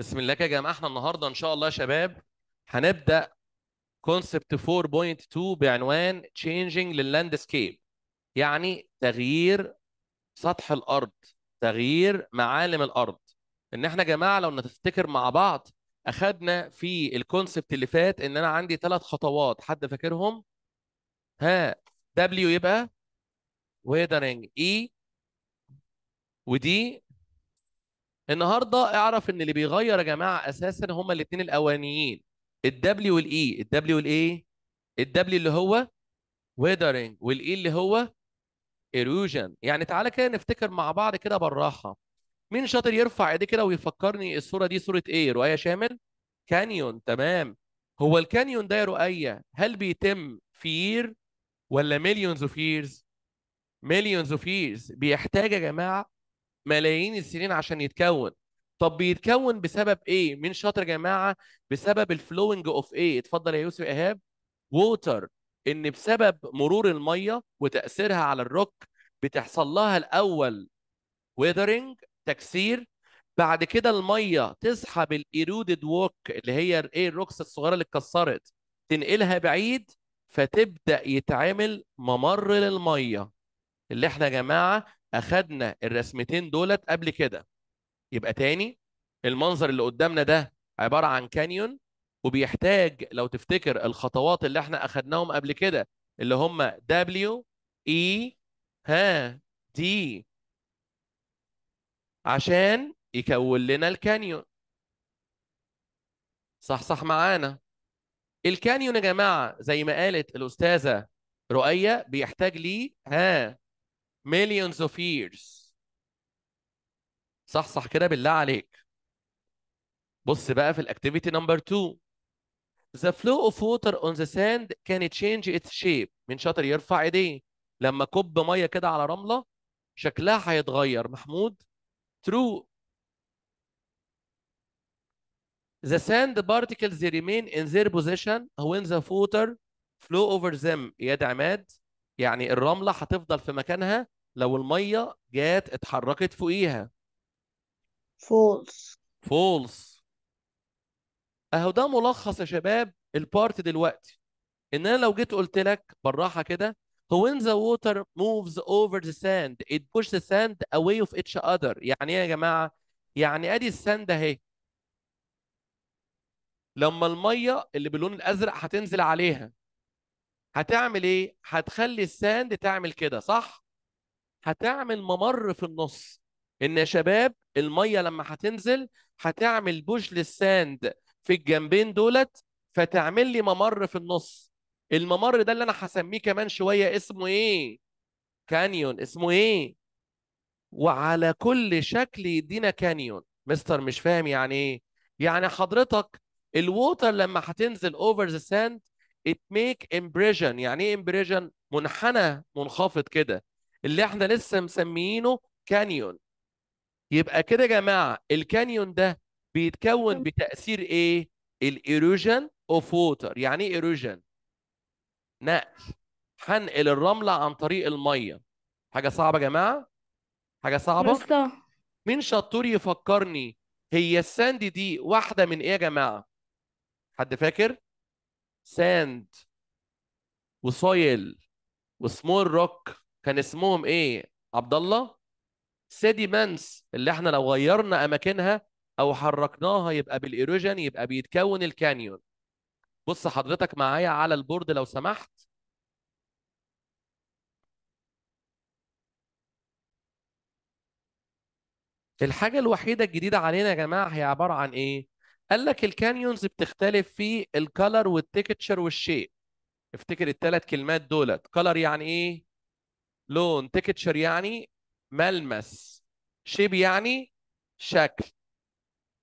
بسم الله يا جماعه احنا النهارده ان شاء الله يا شباب هنبدا كونسبت 4.2 بعنوان changing سكيب يعني تغيير سطح الارض تغيير معالم الارض ان احنا يا جماعه لو نتفتكر مع بعض اخدنا في الكونسبت اللي فات ان انا عندي ثلاث خطوات حد فاكرهم ها دبليو يبقى ويدرنج اي e، ودي النهارده اعرف ان اللي بيغير يا جماعه اساسا هما الاثنين الاولانيين الدبليو والاي e. الدبليو والاي e، الدبليو اللي هو ويدرنج والاي e اللي هو ايروجن يعني تعالى كده نفتكر مع بعض كده بالراحه مين شاطر يرفع ايديه كده ويفكرني الصوره دي صوره ايه رؤيه شامل كانيون تمام هو الكانيون ده يا رؤيه هل بيتم في ولا مليونز اوف ييرز مليونز اوف ييرز بيحتاج يا جماعه ملايين السنين عشان يتكون طب بيتكون بسبب ايه مين شاطر يا جماعه بسبب الفلوينج اوف ايه اتفضل يا يوسف ايهاب ووتر ان بسبب مرور الميه وتاثيرها على الروك بتحصل لها الاول ويذرنج تكسير بعد كده الميه تسحب الايرودد ووك اللي هي ايه الروكس الصغيره اللي اتكسرت تنقلها بعيد فتبدا يتعمل ممر للميه اللي احنا يا جماعه اخدنا الرسمتين دولت قبل كده يبقى تاني المنظر اللي قدامنا ده عباره عن كانيون وبيحتاج لو تفتكر الخطوات اللي احنا اخدناهم قبل كده اللي هم W E ها D عشان يكون لنا الكانيون صح صح معانا الكانيون يا جماعه زي ما قالت الاستاذه رؤيه بيحتاج ليه ها millions of years صح صح كده بالله عليك بص بقى في الاكتيفيتي نمبر 2 The flow of water on the sand can change its shape من شاطر يرفع ايديه لما كب ميه كده على رمله شكلها هيتغير محمود true The sand particles they remain in their position when the water flow over them إياد عماد يعني الرمله هتفضل في مكانها لو الميه جات اتحركت فوقيها فولس فولس اهو ده ملخص يا شباب البارت دلوقتي ان انا لو جيت قلت لك بالراحه كده هو when the water moves over the sand it pushes the sand away of each other يعني ايه يا جماعه يعني ادي الساند اهي لما الميه اللي باللون الازرق هتنزل عليها هتعمل ايه؟ هتخلي الساند تعمل كده صح؟ هتعمل ممر في النص ان يا شباب الميه لما هتنزل هتعمل بوش للساند في الجنبين دولت فتعمل لي ممر في النص الممر ده اللي انا هسميه كمان شويه اسمه ايه؟ كانيون اسمه ايه؟ وعلى كل شكل يدينا كانيون مستر مش فاهم يعني ايه؟ يعني حضرتك الووتر لما هتنزل اوفر ذا ساند ات ميك impression يعني ايه impression منحنى منخفض كده اللي احنا لسه مسميينه كانيون يبقى كده يا جماعه الكانيون ده بيتكون بتاثير ايه الايروجن اوف ووتر يعني ايه ايروجن نقل هنقل الرمله عن طريق الميه حاجه صعبه يا جماعه حاجه صعبه مستة. مين شطور يفكرني هي الساند دي واحده من ايه يا جماعه حد فاكر ساند وصويل وسمول روك كان اسمهم ايه عبد الله مانس اللي احنا لو غيرنا اماكنها او حركناها يبقى بالايروجن يبقى بيتكون الكانيون بص حضرتك معايا على البورد لو سمحت الحاجة الوحيدة الجديدة علينا يا جماعة هي عبارة عن إيه؟ قال لك الكانيونز بتختلف في الكالر والتكتشر والشيء افتكر الثلاث كلمات دولت كالر يعني ايه لون تكتشر يعني ملمس شيب يعني شكل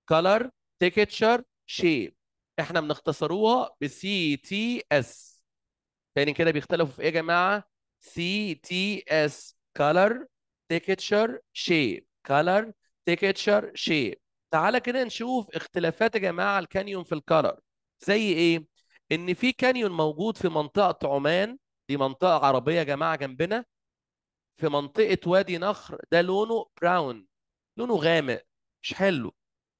كالر تكتشر شيب احنا بنختصروها بسي تي اس تاني كده بيختلفوا في ايه يا جماعه سي تي اس كالر تكتشر شيب كالر تكتشر شيب تعالى كده نشوف اختلافات يا جماعه الكانيون في الكلر زي ايه ان في كانيون موجود في منطقه عمان دي منطقه عربيه يا جماعه جنبنا في منطقه وادي نخر ده لونه براون لونه غامق مش حلو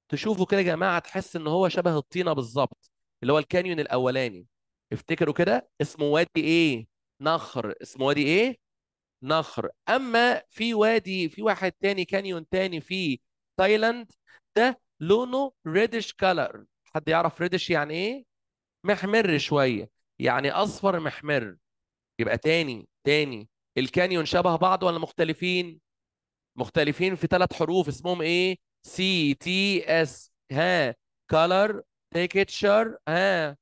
تشوفه كده يا جماعه تحس ان هو شبه الطينه بالظبط اللي هو الكانيون الاولاني افتكروا كده اسمه وادي ايه نخر اسمه وادي ايه نخر اما في وادي في واحد تاني كانيون تاني في تايلاند ده لونه ريدش كلر حد يعرف ريدش يعني ايه محمر شويه يعني اصفر محمر يبقى تاني تاني الكانيون شبه بعض ولا مختلفين مختلفين في ثلاث حروف اسمهم ايه سي تي اس ها كلر تيكتشر ها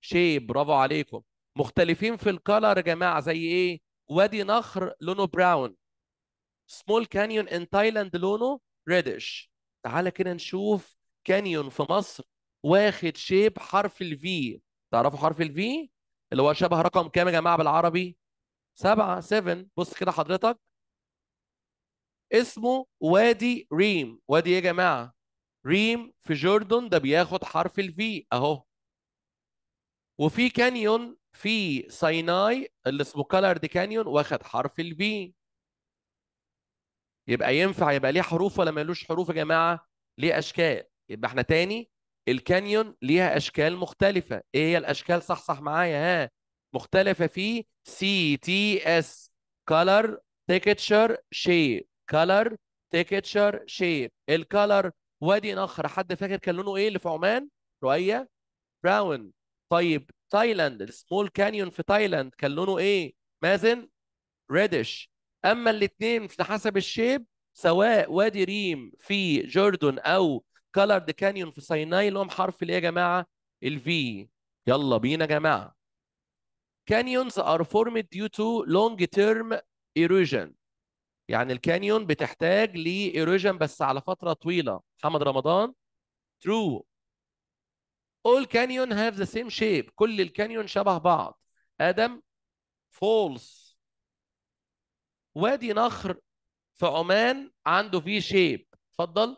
شيب برافو عليكم مختلفين في الكلر يا جماعه زي ايه وادي نخر لونه براون سمول كانيون ان تايلاند لونه ريدش تعالى كده نشوف كانيون في مصر واخد شيب حرف الفي تعرفوا حرف الفي اللي هو شبه رقم كام يا جماعه بالعربي سبعة 7 بص كده حضرتك اسمه وادي ريم وادي ايه يا جماعه ريم في جوردن ده بياخد حرف الفي اهو وفي كانيون في سيناي اللي اسمه كالارد كانيون واخد حرف الفي يبقى ينفع يبقى ليه حروف ولا ملوش حروف يا جماعه ليه اشكال يبقى احنا تاني الكانيون ليها اشكال مختلفه ايه هي الاشكال صح صح معايا ها مختلفه في سي تي اس كلر تيكتشر شيب كلر تيكتشر شيب الكلر وادي نخر حد فاكر كان لونه ايه اللي في عمان رؤيه براون طيب تايلاند السمول كانيون في تايلاند كان لونه ايه مازن ريدش اما الاثنين في حسب الشيب سواء وادي ريم في جوردن او كالارد كانيون في سيناي لهم حرف الايه يا جماعه الفي يلا بينا يا جماعه كانيونز are formed due to long term erosion يعني الكانيون بتحتاج لايروجن بس على فتره طويله محمد رمضان ترو all canyon have the same shape كل الكانيون شبه بعض ادم فولس وادي نخر في عمان عنده في شيب اتفضل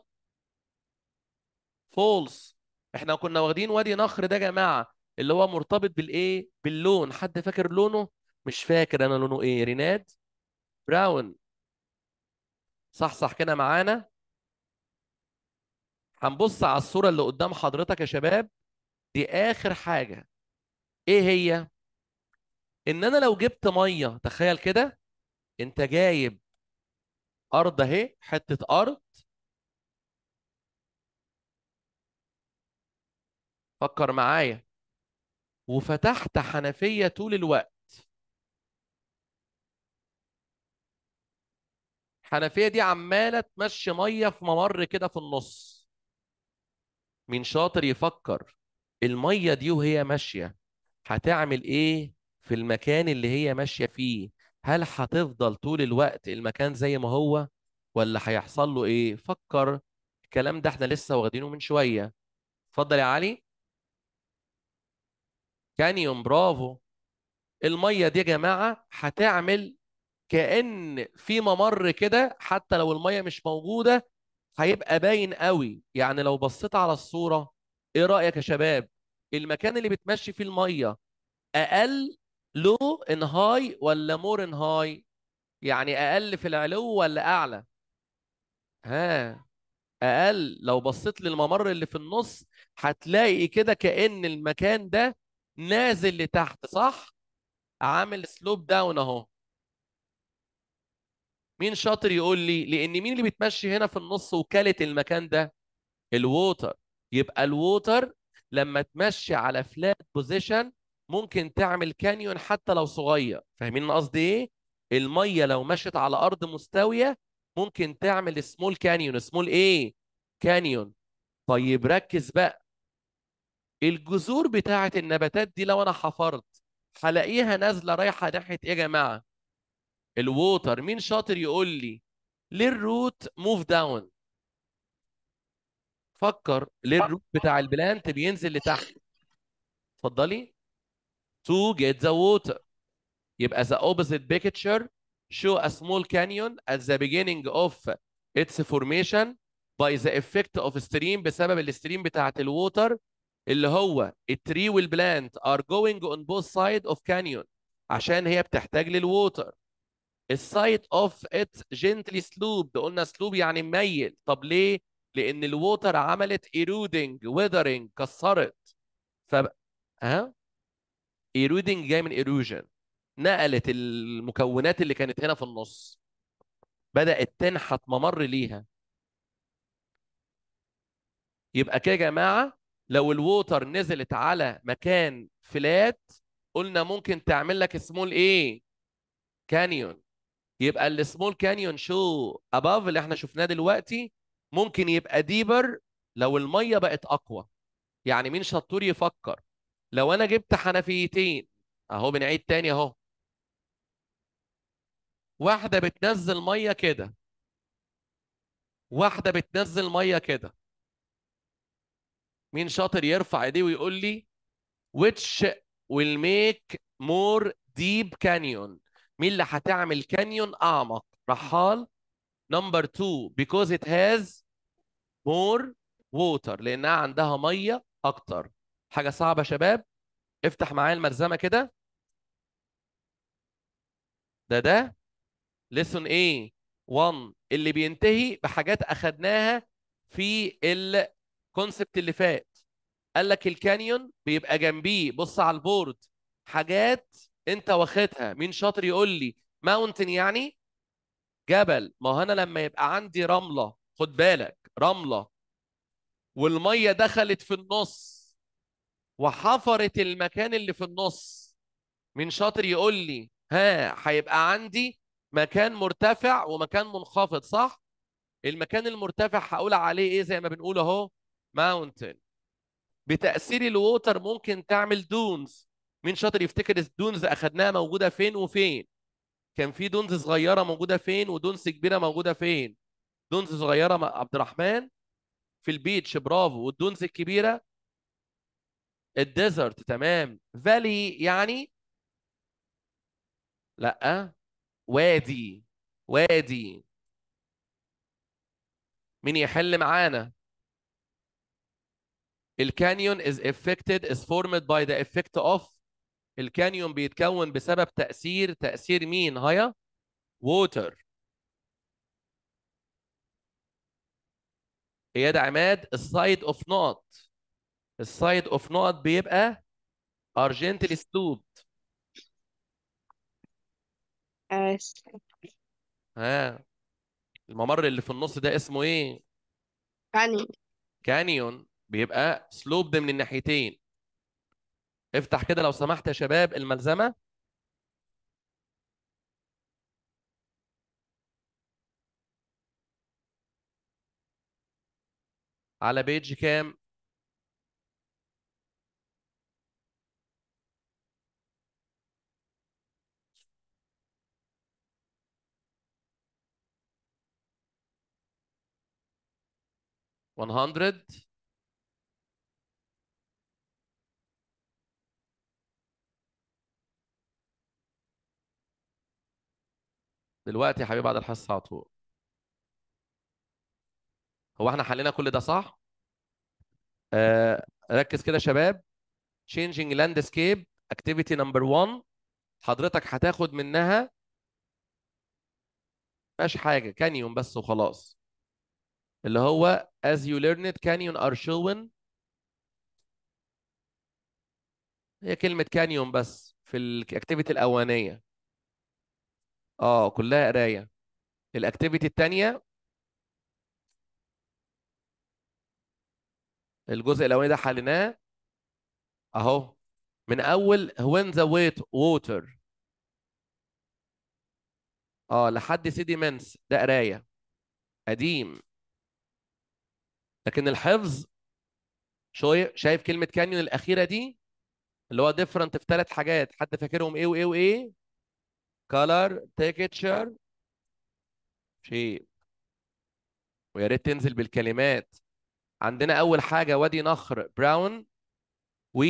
فولس احنا كنا واخدين وادي نخر ده يا جماعه اللي هو مرتبط بالايه باللون حد فاكر لونه مش فاكر انا لونه ايه ريناد براون صح صح كده معانا هنبص على الصوره اللي قدام حضرتك يا شباب دي اخر حاجه ايه هي ان انا لو جبت ميه تخيل كده انت جايب ارض اهي حته ارض فكر معايا وفتحت حنفيه طول الوقت الحنفيه دي عماله تمشي ميه في ممر كده في النص مين شاطر يفكر الميه دي وهي ماشيه هتعمل ايه في المكان اللي هي ماشيه فيه هل هتفضل طول الوقت المكان زي ما هو ولا هيحصل له ايه فكر الكلام ده احنا لسه واخدينه من شويه اتفضل يا علي كانيون برافو الميه دي يا جماعه هتعمل كأن في ممر كده حتى لو الميه مش موجوده هيبقى باين قوي يعني لو بصيت على الصوره ايه رأيك يا شباب المكان اللي بتمشي فيه الميه اقل لو ان هاي ولا مور ان هاي يعني اقل في العلو ولا اعلى ها اقل لو بصيت للممر اللي في النص هتلاقي كده كأن المكان ده نازل لتحت صح عامل سلوب داون اهو مين شاطر يقول لي لان مين اللي بيتمشي هنا في النص وكاله المكان ده الووتر يبقى الووتر لما تمشي على فلات بوزيشن ممكن تعمل كانيون حتى لو صغير فاهمين قصدي ايه الميه لو مشت على ارض مستويه ممكن تعمل سمول كانيون سمول ايه كانيون طيب ركز بقى الجذور بتاعه النباتات دي لو انا حفرت هلاقيها نازله رايحه ناحيه ايه يا جماعه الووتر مين شاطر يقول لي للروت موف داون فكر ليه الروت بتاع البلانت بينزل لتحت اتفضلي to get the water يبقى the opposite picture show a small canyon at the beginning of its formation by the effect of stream بسبب الستريم بتاعت الووتر اللي هو التري والبلانت are going on both sides of canyon عشان هي بتحتاج للووتر السايت اوف ات جنتلي سلوب قلنا سلوب يعني مميل طب ليه؟ لان الووتر عملت ايرودنج ويذرنج كسرت ف ها ايرودنج جاي من ايروجن نقلت المكونات اللي كانت هنا في النص بدات تنحت ممر ليها يبقى كده يا جماعه لو الووتر نزلت على مكان فلات قلنا ممكن تعمل لك سمول ايه كانيون يبقى السمول كانيون شو اباف اللي احنا شفناه دلوقتي ممكن يبقى ديبر لو الميه بقت اقوى يعني مين شطور يفكر لو انا جبت حنفيتين اهو بنعيد تاني اهو واحده بتنزل ميه كده واحده بتنزل ميه كده مين شاطر يرفع ايديه ويقول لي which will make more deep canyon مين اللي هتعمل كانيون اعمق رحال نمبر 2 because it has more water لانها عندها ميه اكتر حاجه صعبه يا شباب افتح معايا المرزمه كده ده ده ليسون ايه 1 اللي بينتهي بحاجات اخدناها في الكونسبت اللي فات قال لك الكانيون بيبقى جنبيه بص على البورد حاجات انت واخدها مين شاطر يقول لي ماونتن يعني جبل ما هو انا لما يبقى عندي رمله خد بالك رمله والميه دخلت في النص وحفرت المكان اللي في النص مين شاطر يقول لي ها هيبقى عندي مكان مرتفع ومكان منخفض صح المكان المرتفع هقول عليه ايه زي ما بنقول اهو ماونتن بتاثير الووتر ممكن تعمل دونز مين شاطر يفتكر الدونز اخدناها موجوده فين وفين كان في دونز صغيره موجوده فين ودونز كبيره موجوده فين دونز صغيره عبد الرحمن في البيتش برافو والدونز الكبيره الديزرت تمام فالي يعني لا وادي وادي مين يحل معانا الكانيون is افكتد is formed by the effect of الكانيون بيتكون بسبب تأثير تأثير مين هيا water إياد عماد السايد اوف نوت السايد اوف نقط بيبقى ارجنتلي سلوب ها الممر اللي في النص ده اسمه ايه؟ كانيون كانيون بيبقى سلوب من الناحيتين افتح كده لو سمحت يا شباب الملزمه على بيج كام؟ 100 دلوقتي يا حبيبي بعد الحصه على طول هو احنا حلينا كل ده صح آه ركز كده يا شباب changing landscape activity number 1 حضرتك هتاخد منها مفيهاش حاجه كانيون بس وخلاص اللي هو as you learn it canyon are shown هي كلمة canyon بس في الاكتيفيتي الأولانية اه كلها قراية الاكتيفيتي التانية الجزء الأولاني ده حليناه أهو من أول when the weight water اه لحد سيديمنتس ده قراية قديم لكن الحفظ شوية شايف كلمة كانيون الأخيرة دي اللي هو ديفرنت في ثلاث حاجات حد فاكرهم إيه وإيه وإيه كلر تيكتشر شيء ويا ريت تنزل بالكلمات عندنا أول حاجة وادي نخر براون و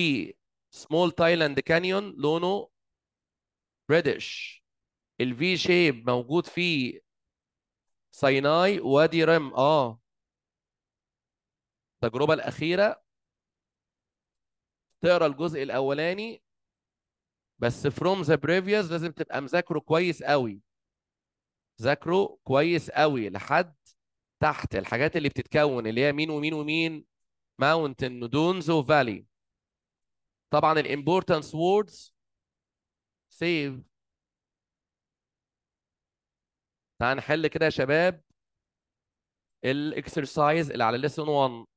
سمول تايلاند كانيون لونه بريدش الفي شيب موجود فيه سيناي وادي رم اه التجربه الاخيره تقرا الجزء الاولاني بس فروم ذا بريفيوس لازم تبقى مذاكره كويس قوي ذاكره كويس قوي لحد تحت الحاجات اللي بتتكون اللي هي مين ومين ومين ماونتن ودونز وفالي طبعا الامبورتنس ووردز سيف تعال نحل كده يا شباب الاكسرسايز اللي على ليسون 1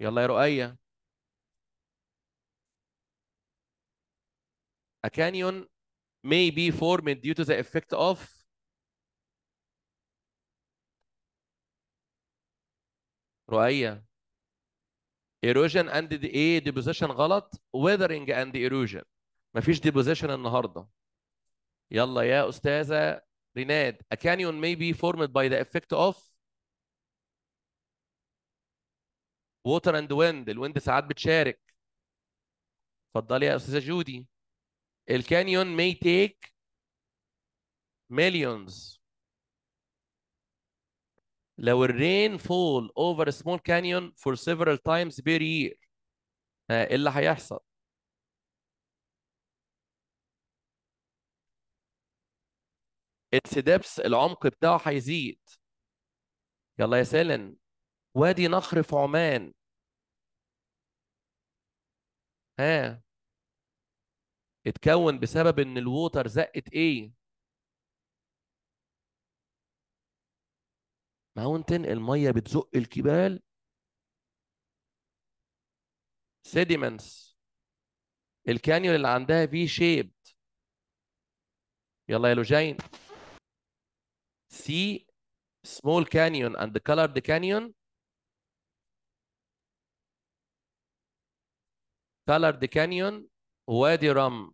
يلا يا رؤية A canyon may be formed due to the effect of رؤية erosion and the A deposition غلط weathering and erosion مفيش deposition النهارده يلا يا استاذه ريناد a canyon may be formed by the effect of ووتر اند ويند الويند ساعات بتشارك اتفضلي يا استاذه جودي الكانيون may take millions لو الرين فول اوفر سمول كانيون فور سيفرال تايمز بير يير ايه اللي هيحصل اتس ديبس العمق بتاعه هيزيد يلا يا سالن وادي نخر في عمان ها اتكون بسبب ان الووتر زقت ايه ماونتن الميه بتزق الكبال سيديمنتس الكانيون اللي عندها في شيب يلا يا لوجين سي سمول كانيون اند كلرد كانيون بالارد كانيون وادي رم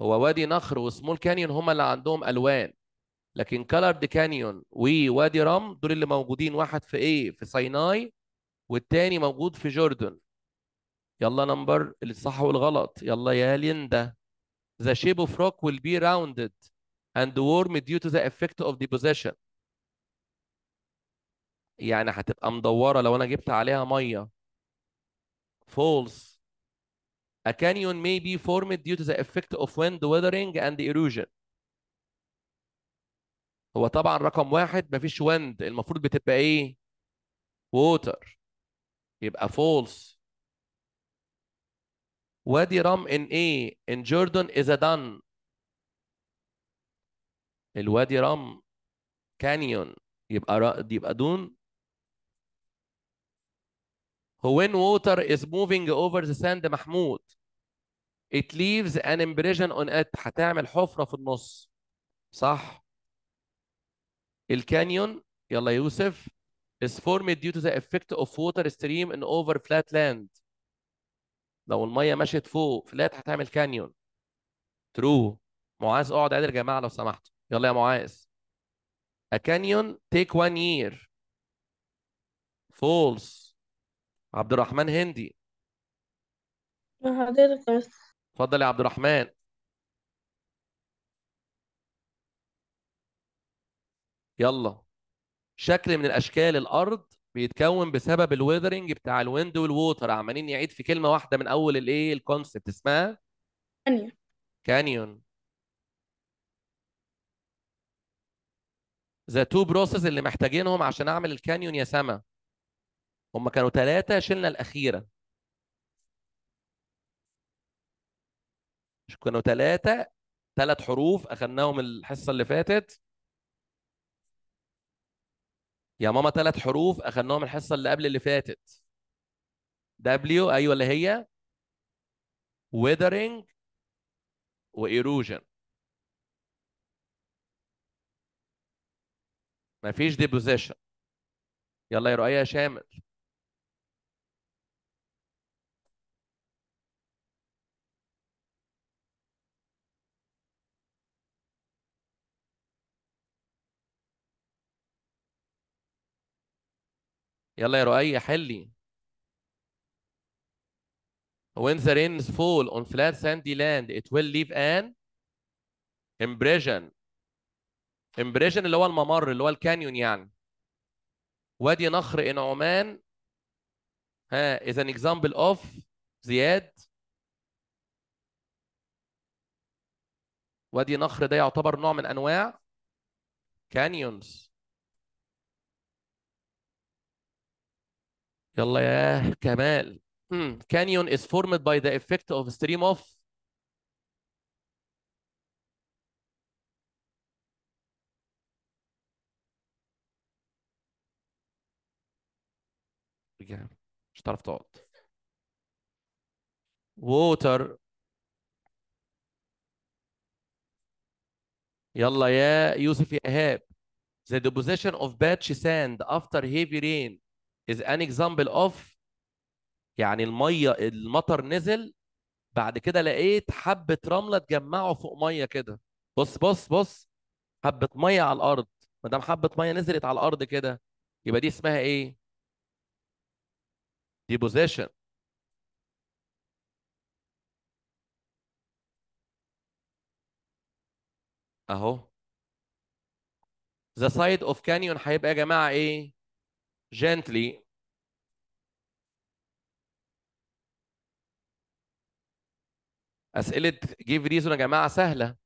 هو وادي نخر وسمول كانيون هما اللي عندهم الوان لكن كالارد كانيون ووادي رام دول اللي موجودين واحد في ايه في سيناي والتاني موجود في جوردن يلا نمبر الصح والغلط يلا يا ليندا the shape of rock will be rounded and وورم due to the effect of ديبوزيشن يعني هتبقى مدوره لو انا جبت عليها ميه False. A canyon may be formed due to the effect of wind, weathering and erosion. هو طبعا رقم واحد مفيش wind المفروض بتبقى ايه؟ water يبقى false. وادي رام ان ايه؟ ان جوردن از دان الوادي رام كانيون يبقى يبقى دون when water is moving over the sand محمود it leaves an impression on it هتعمل حفرة في النص صح الكانيون يلا يوسف is formed due to the effect of water stream in over flat land لو المية مشيت فوق فلات هتعمل كانيون ترو معاذ اقعد عادل يا جماعة لو سمحتوا يلا يا معاذ a canyon take one year false عبد الرحمن هندي حضرتك اتفضل يا عبد الرحمن يلا شكل من الاشكال الارض بيتكون بسبب الويذرنج بتاع الويند والووتر عمالين يعيد في كلمه واحده من اول الايه الكونسبت اسمها كانيون كانيون ذا تو بروسيس اللي محتاجينهم عشان اعمل الكانيون يا سما هم كانوا ثلاثة شلنا الأخيرة كانوا ثلاثة ثلاث حروف أخذناهم الحصة اللي فاتت يا ماما ثلاث حروف أخذناهم الحصة اللي قبل اللي فاتت دبليو أيوة اللي هي ويذرنج وإيروجن مفيش ديبوزيشن يلا يا رؤية يا شامل يلا يا رؤية حلي When the rains fall on flat sandy land it will leave an impression impression اللي هو الممر اللي هو الكانيون يعني وادي نخر ان عمان ها is an example of زياد وادي نخر ده يعتبر نوع من انواع كانيونز يلا يا كمال كانيون is formed by the effect of stream of مش هتعرف تقعد water يلا يا يوسف يا ايهاب the deposition of batch sand after heavy rain is an example of يعني الميه المطر نزل بعد كده لقيت حبه رمله اتجمعوا فوق ميه كده بص بص بص حبه ميه على الارض ما دام حبه ميه نزلت على الارض كده يبقى دي اسمها ايه دي بوزيشن اهو the side of canyon هيبقى يا جماعه ايه gently اسئله جيف ريزون يا جماعه سهله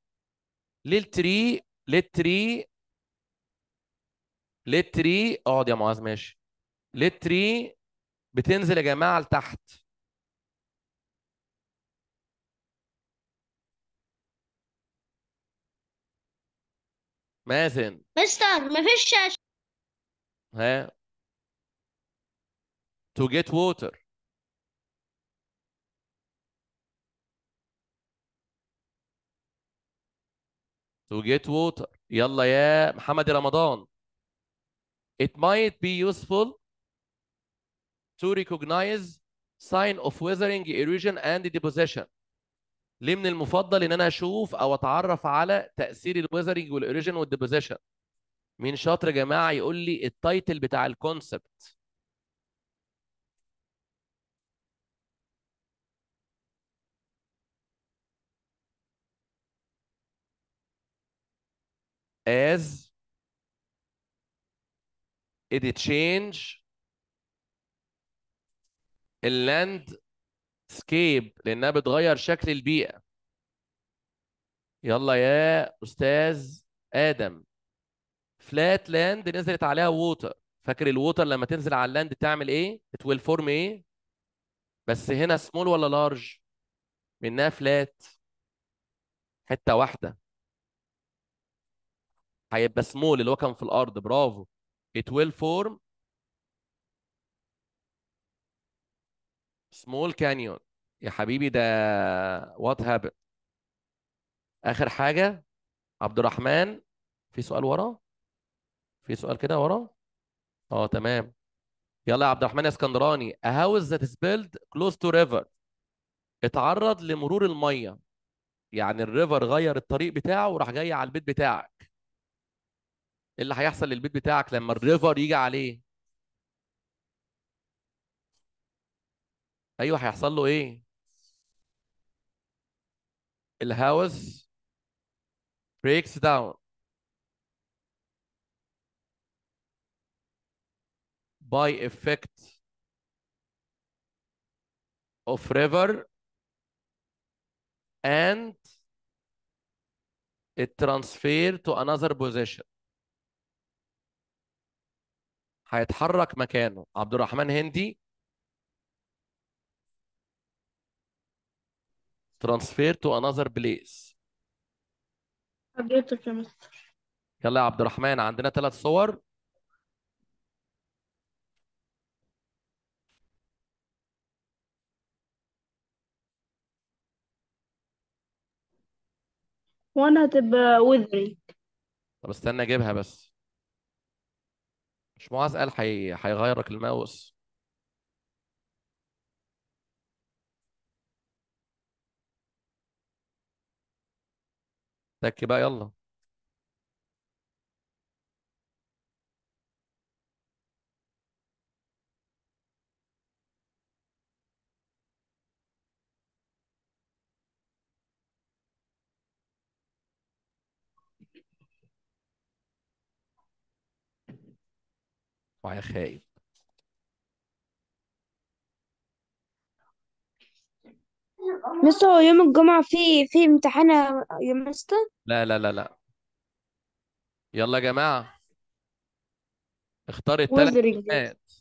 ليه للتري ليه ليه اقعد يا معاذ ماشي ليه بتنزل يا جماعه لتحت مازن مستر مفيش شاشه ها to get water to get water يلا يا محمد رمضان it might be useful to recognize sign of weathering erosion and deposition ليه من المفضل ان انا اشوف او اتعرف على تاثير الويذرنج والـ والديبوزيشن مين شاطر يا جماعه يقول لي التايتل بتاع الكونسبت as it change the landscape لانها بتغير شكل البيئه يلا يا استاذ ادم فلات لاند نزلت عليها ووتر فاكر الووتر لما تنزل على اللاند تعمل ايه ات ويل فورم ايه بس هنا سمول ولا لارج منها فلات حته واحده هيبقى سمول اللي هو كان في الارض برافو ات ويل فورم سمول كانيون يا حبيبي ده وات happened اخر حاجه عبد الرحمن في سؤال وراه في سؤال كده وراه اه تمام يلا يا عبد الرحمن اسكندراني هاو از ذات سبيلد كلوز تو ريفر اتعرض لمرور الميه يعني الريفر غير الطريق بتاعه وراح جاي على البيت بتاعك ايه اللي هيحصل للبيت بتاعك لما الريفر يجي عليه ايوه هيحصل له ايه الهاوس بريكس داون by effect of river and it transfer to another position هيتحرك مكانه عبد الرحمن هندي ترانسفير تو انذر بليس حضرتك يا مستر يلا يا عبد الرحمن عندنا ثلاث صور وانا هتبقى وذري طب استنى اجيبها بس مش معاذ قال حي... هيغيرك الماوس تك بقى يلا وعيا خايب مستر هو يوم الجمعة في في امتحان يا مستر لا لا لا لا يلا يا جماعة اختار الثلاث كلمات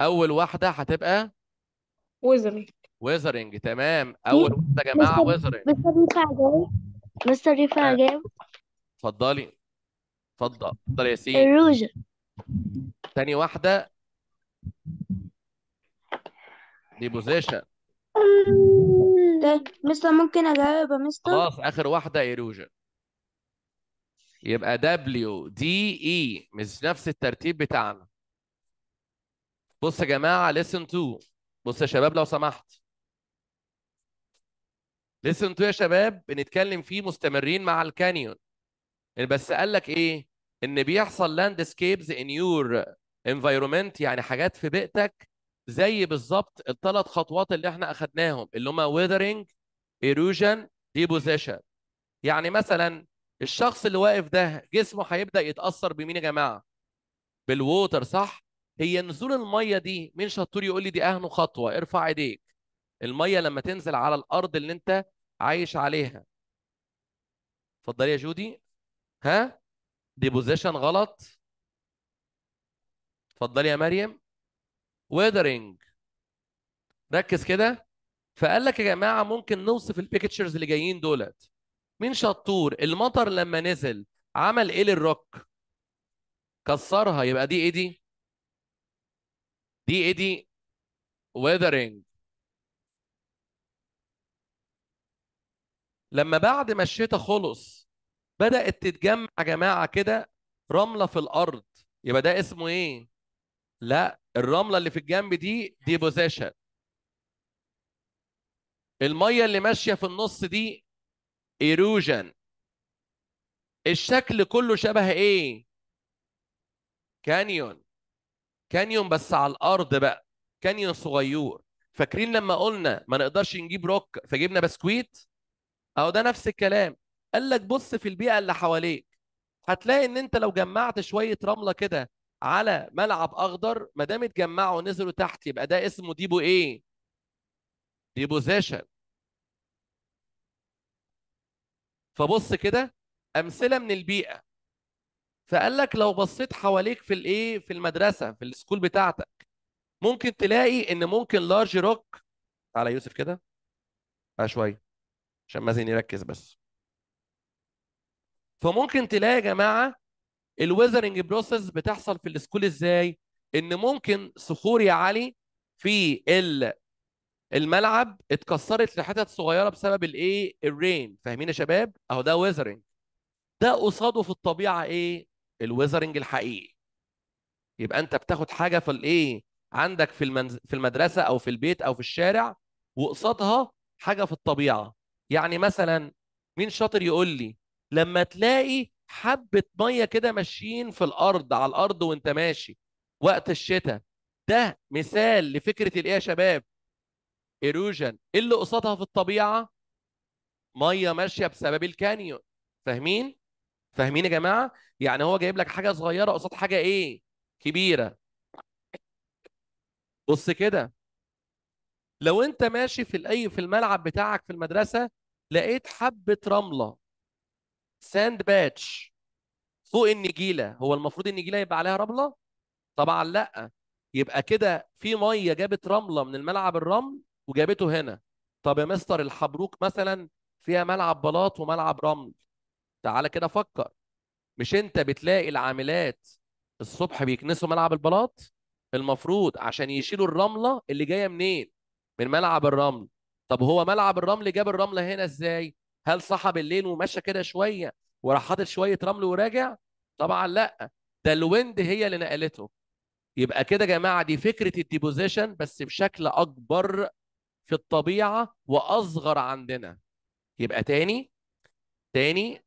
أول واحدة هتبقى ويزرينج ويزرينج تمام أول واحدة يا جماعة ويزرينج مستر ينفع أجاوب مستر ينفع أجاوب اتفضلي اتفضل اتفضل يا ياسين الروجر تاني واحده دي بوزيشن مستر ممكن اجاوب يا مستر خلاص اخر واحده ايروجن يبقى دبليو دي اي مش نفس الترتيب بتاعنا بص يا جماعه ليسن تو بص يا شباب لو سمحت ليسن تو يا شباب بنتكلم فيه مستمرين مع الكانيون بس قال لك ايه ان بيحصل لاندسكيبز ان يور انفايرومنت يعني حاجات في بيئتك زي بالظبط الثلاث خطوات اللي احنا اخذناهم اللي هما ويذرنج ايروجن ديبوزيشن يعني مثلا الشخص اللي واقف ده جسمه هيبدا يتاثر بمين يا جماعه بالووتر صح هي نزول الميه دي مين شطور يقول لي دي اهون خطوه ارفع ايديك الميه لما تنزل على الارض اللي انت عايش عليها اتفضلي يا جودي ها دي بوزيشن غلط اتفضلي يا مريم ويدرنج ركز كده فقال لك يا جماعه ممكن نوصف البيكتشرز اللي جايين دولت مين شطور المطر لما نزل عمل ايه للروك كسرها يبقى دي ايه دي دي ايه دي ويذرنج لما بعد ما الشتاء خلص بدات تتجمع جماعه كده رمله في الارض يبقى ده اسمه ايه لا الرمله اللي في الجنب دي دي بوزيشن الميه اللي ماشيه في النص دي ايروجن الشكل كله شبه ايه كانيون كانيون بس على الارض بقى كانيون صغير فاكرين لما قلنا ما نقدرش نجيب روك فجبنا بسكويت اهو ده نفس الكلام قال لك بص في البيئه اللي حواليك هتلاقي ان انت لو جمعت شويه رمله كده على ملعب اخضر ما دام اتجمعوا ونزلوا تحت يبقى ده اسمه ديبو ايه؟ ديبوزيشن فبص كده امثله من البيئه فقال لك لو بصيت حواليك في الايه في المدرسه في السكول بتاعتك ممكن تلاقي ان ممكن لارج روك على يوسف كده بقى شويه عشان مازن يركز بس فممكن تلاقي يا جماعه الويزرنج بروسيس بتحصل في السكول ازاي؟ ان ممكن صخور يا علي في الملعب اتكسرت لحتت صغيره بسبب الايه؟ الرين فاهمين يا شباب؟ اهو ده ويزرنج ده قصاده في الطبيعه ايه؟ الويزرنج الحقيقي يبقى انت بتاخد حاجه في الايه؟ عندك في المنز... في المدرسه او في البيت او في الشارع وقصادها حاجه في الطبيعه يعني مثلا مين شاطر يقول لي لما تلاقي حبه ميه كده ماشيين في الارض على الارض وانت ماشي وقت الشتاء ده مثال لفكره الايه يا شباب ايروجن ايه اللي قصادها في الطبيعه ميه ماشيه بسبب الكانيون فاهمين فاهمين يا جماعه يعني هو جايب لك حاجه صغيره قصاد حاجه ايه كبيره بص كده لو انت ماشي في الاي في الملعب بتاعك في المدرسه لقيت حبه رمله ساند باتش فوق النجيله هو المفروض النجيله يبقى عليها رمله طبعا لا يبقى كده في ميه جابت رمله من الملعب الرمل وجابته هنا طب يا مستر الحبروك مثلا فيها ملعب بلاط وملعب رمل تعالى كده فكر مش انت بتلاقي العاملات الصبح بيكنسوا ملعب البلاط المفروض عشان يشيلوا الرمله اللي جايه منين من ملعب الرمل طب هو ملعب الرمل جاب الرمله هنا ازاي هل صحى بالليل ومشى كده شويه وراح حاطط شويه رمل وراجع طبعا لا ده الويند هي اللي نقلته يبقى كده يا جماعه دي فكره الديبوزيشن بس بشكل اكبر في الطبيعه واصغر عندنا يبقى تاني تاني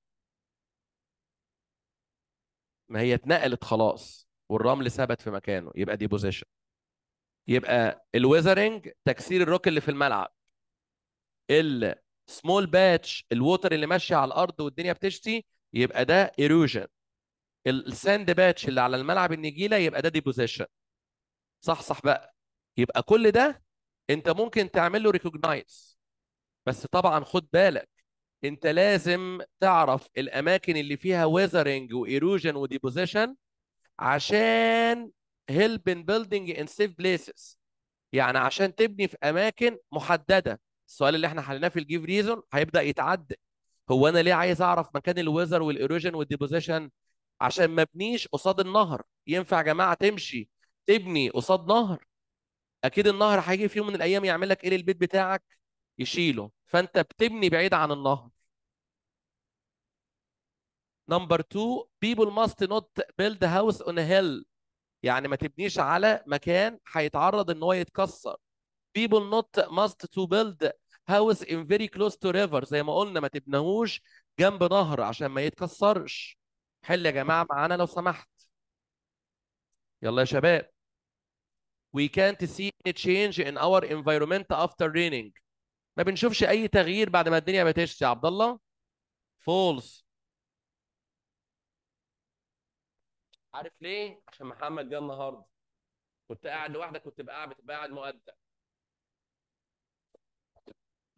ما هي اتنقلت خلاص والرمل ثبت في مكانه يبقى ديبوزيشن يبقى الويزرنج تكسير الروك اللي في الملعب ال سمول باتش الووتر اللي ماشيه على الارض والدنيا بتشتي يبقى ده ايروجن الساند باتش اللي على الملعب النجيله يبقى ده ديبوزيشن صح صح بقى يبقى كل ده انت ممكن تعمل له ريكوجنايز بس طبعا خد بالك انت لازم تعرف الاماكن اللي فيها ويزرنج وايروجن وديبوزيشن عشان هيلب ان بيلدينج ان سيف بليسز يعني عشان تبني في اماكن محدده السؤال اللي احنا حليناه في الجيف ريزون هيبدا يتعدى هو انا ليه عايز اعرف مكان الويزر والايروجن والديبوزيشن عشان ما ابنيش قصاد النهر ينفع يا جماعه تمشي تبني قصاد نهر اكيد النهر هيجي في يوم من الايام يعمل لك ايه للبيت بتاعك يشيله فانت بتبني بعيد عن النهر نمبر 2 people must not build a house on a hill يعني ما تبنيش على مكان هيتعرض ان هو يتكسر people not must to build هاوس ان فيري كلوز تو ريفر زي ما قلنا ما تبنهوش جنب نهر عشان ما يتكسرش حل يا جماعه معانا لو سمحت يلا يا شباب we can't see any change in our environment after raining ما بنشوفش اي تغيير بعد ما الدنيا بتشتي يا عبد الله فولس عارف ليه عشان محمد جه النهارده كنت قاعد لوحدك كنت بقى قاعد بتبقى قاعد مؤدب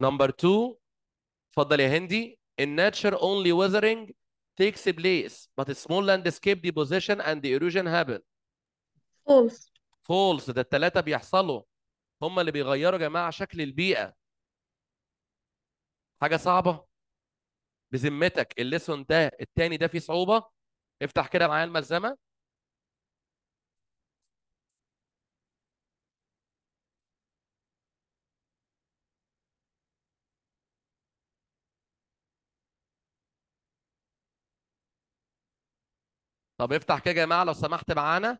نمبر 2 اتفضل يا هندي in nature only weathering takes place but a small landscape deposition and the erosion happen false false ده الثلاثه بيحصلوا هم اللي بيغيروا يا جماعه شكل البيئه حاجه صعبه بذمتك الليسون ده التاني ده فيه صعوبه افتح كده معايا الملزمه طب افتح كده يا جماعه لو سمحت معانا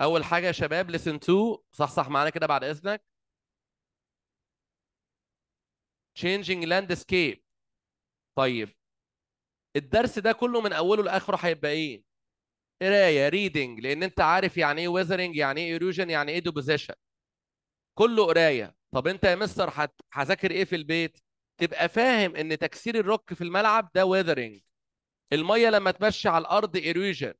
اول حاجه يا شباب لسن تو صحصح معانا كده بعد اذنك changing landscape طيب الدرس ده كله من اوله لاخره هيبقى ايه قرايه ريدنج لان انت عارف يعني ايه weathering يعني ايه ايروجن يعني ايه ديبوزيشن كله قرايه طب انت يا مستر هذاكر ايه في البيت تبقى فاهم ان تكسير الروك في الملعب ده ويذرنج الميه لما تمشي على الارض ايروجن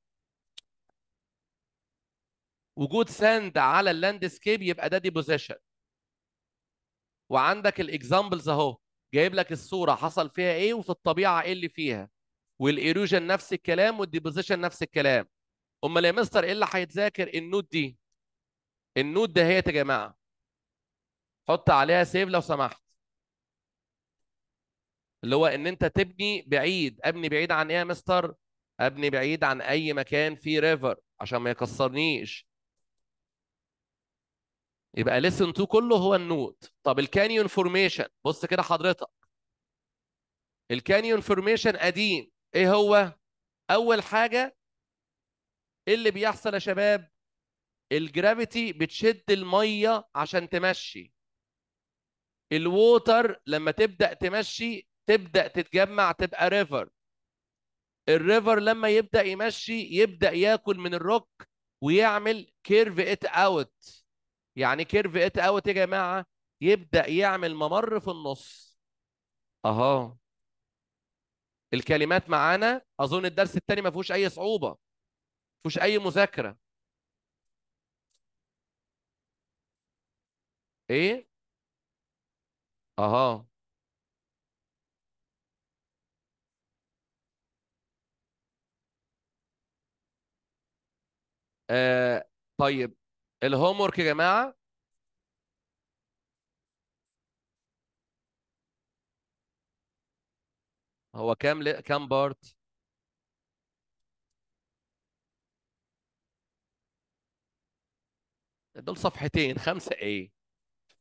وجود ساند على اللاندسكيب يبقى ده ديبوزيشن وعندك الاكزامبلز اهو جايب لك الصوره حصل فيها ايه وفي الطبيعه ايه اللي فيها والايروجن نفس الكلام والديبوزيشن نفس الكلام امال يا مستر ايه اللي هيتذاكر النود دي النود ده هي يا جماعه حط عليها سيف لو سمحت اللي هو ان انت تبني بعيد ابني بعيد عن ايه يا مستر ابني بعيد عن اي مكان فيه ريفر عشان ما يكسرنيش يبقى ليسن تو كله هو النوت طب الكانيون فورميشن بص كده حضرتك الكانيون فورميشن قديم ايه هو اول حاجه ايه اللي بيحصل يا شباب الجرافيتي بتشد الميه عشان تمشي الووتر لما تبدا تمشي تبدا تتجمع تبقى ريفر الريفر لما يبدا يمشي يبدا ياكل من الروك ويعمل كيرف ات اوت يعني كيرف ات اوت يا جماعه يبدا يعمل ممر في النص اها الكلمات معانا اظن الدرس الثاني ما فيهوش اي صعوبه ما فيهوش اي مذاكره ايه اها آه طيب الهوم ورك يا جماعه هو كام ل... كام بارت دول صفحتين خمسة ايه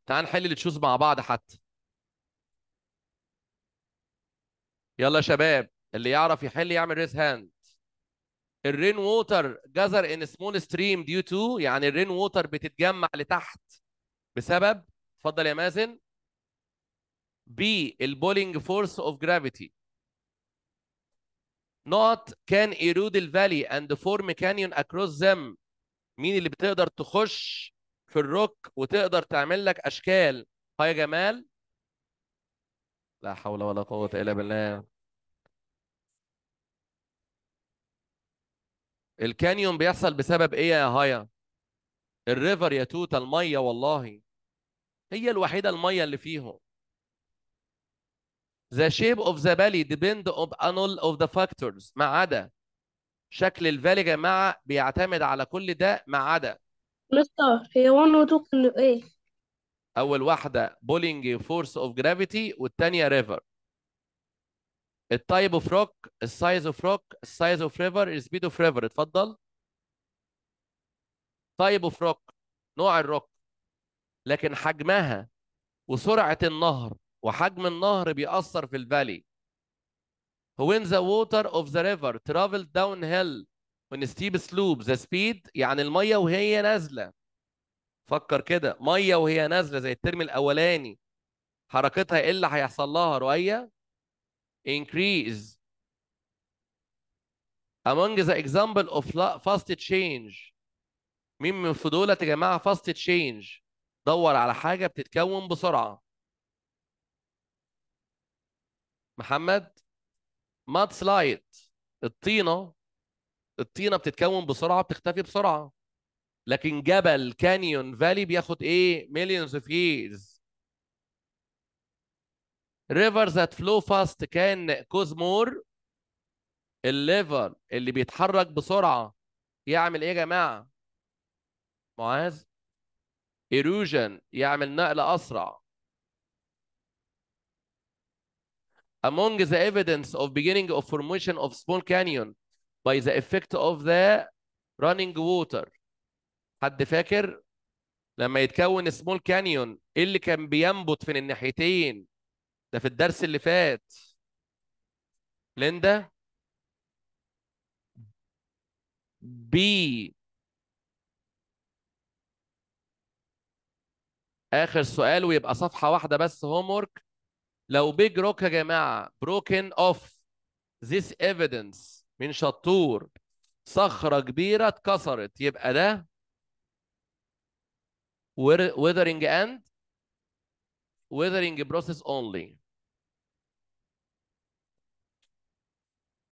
تعال نحل التشوز مع بعض حتى يلا يا شباب اللي يعرف يحل يعمل ريس هاند الرين ووتر جذر ان سمول ستريم ديو تو يعني الرين ووتر بتتجمع لتحت بسبب اتفضل يا مازن بي البولينج فورس اوف جرافيتي نقط كان ايرود الفالي اند فورم كانيون اكروس ذم مين اللي بتقدر تخش في الروك وتقدر تعمل لك اشكال ها يا جمال لا حول ولا قوه الا بالله الكانيون بيحصل بسبب ايه يا هايا الريفر يا توتا الميه والله هي الوحيده الميه اللي فيهم The shape of the valley depend on all of the factors ما عدا شكل الفالي يا جماعه بيعتمد على كل ده ما عدا مستر هي 1 و 2 كانوا ايه؟ اول واحده بولينج فورس اوف جرافيتي والثانيه ريفر التايب اوف روك السايز اوف روك السايز اوف ريفر السبيد اوف ريفر اتفضل تايب اوف روك نوع الروك لكن حجمها وسرعه النهر وحجم النهر بيأثر في الفالي when the water of the river down downhill when steep slope the speed يعني الميه وهي نازله فكر كده ميه وهي نازله زي الترم الاولاني حركتها ايه اللي هيحصل لها رؤيه increase among the example of fast change مين من فضولك يا جماعه fast change دور على حاجه بتتكون بسرعه محمد ماتس سلايد الطينه الطينه بتتكون بسرعه بتختفي بسرعه لكن جبل كانيون فالي بياخد ايه مليونز اوف ييرز ريفر ذات فلو فاست كان كوزمور الليفر اللي بيتحرك بسرعه يعمل ايه يا جماعه معاذ ايروجن يعمل نقل اسرع among the evidence of beginning of formation of small canyon by the effect of the running water حد فاكر لما يتكون small canyon اللي كان بينبت من الناحيتين ده في الدرس اللي فات ليندا بي اخر سؤال ويبقى صفحه واحده بس هوم ورك لو بيج روك يا جماعه بروكن اوف ذيس ايفيدنس من شطور صخره كبيره اتكسرت يبقى ده ويذرنج اند ويذرنج بروسيس اونلي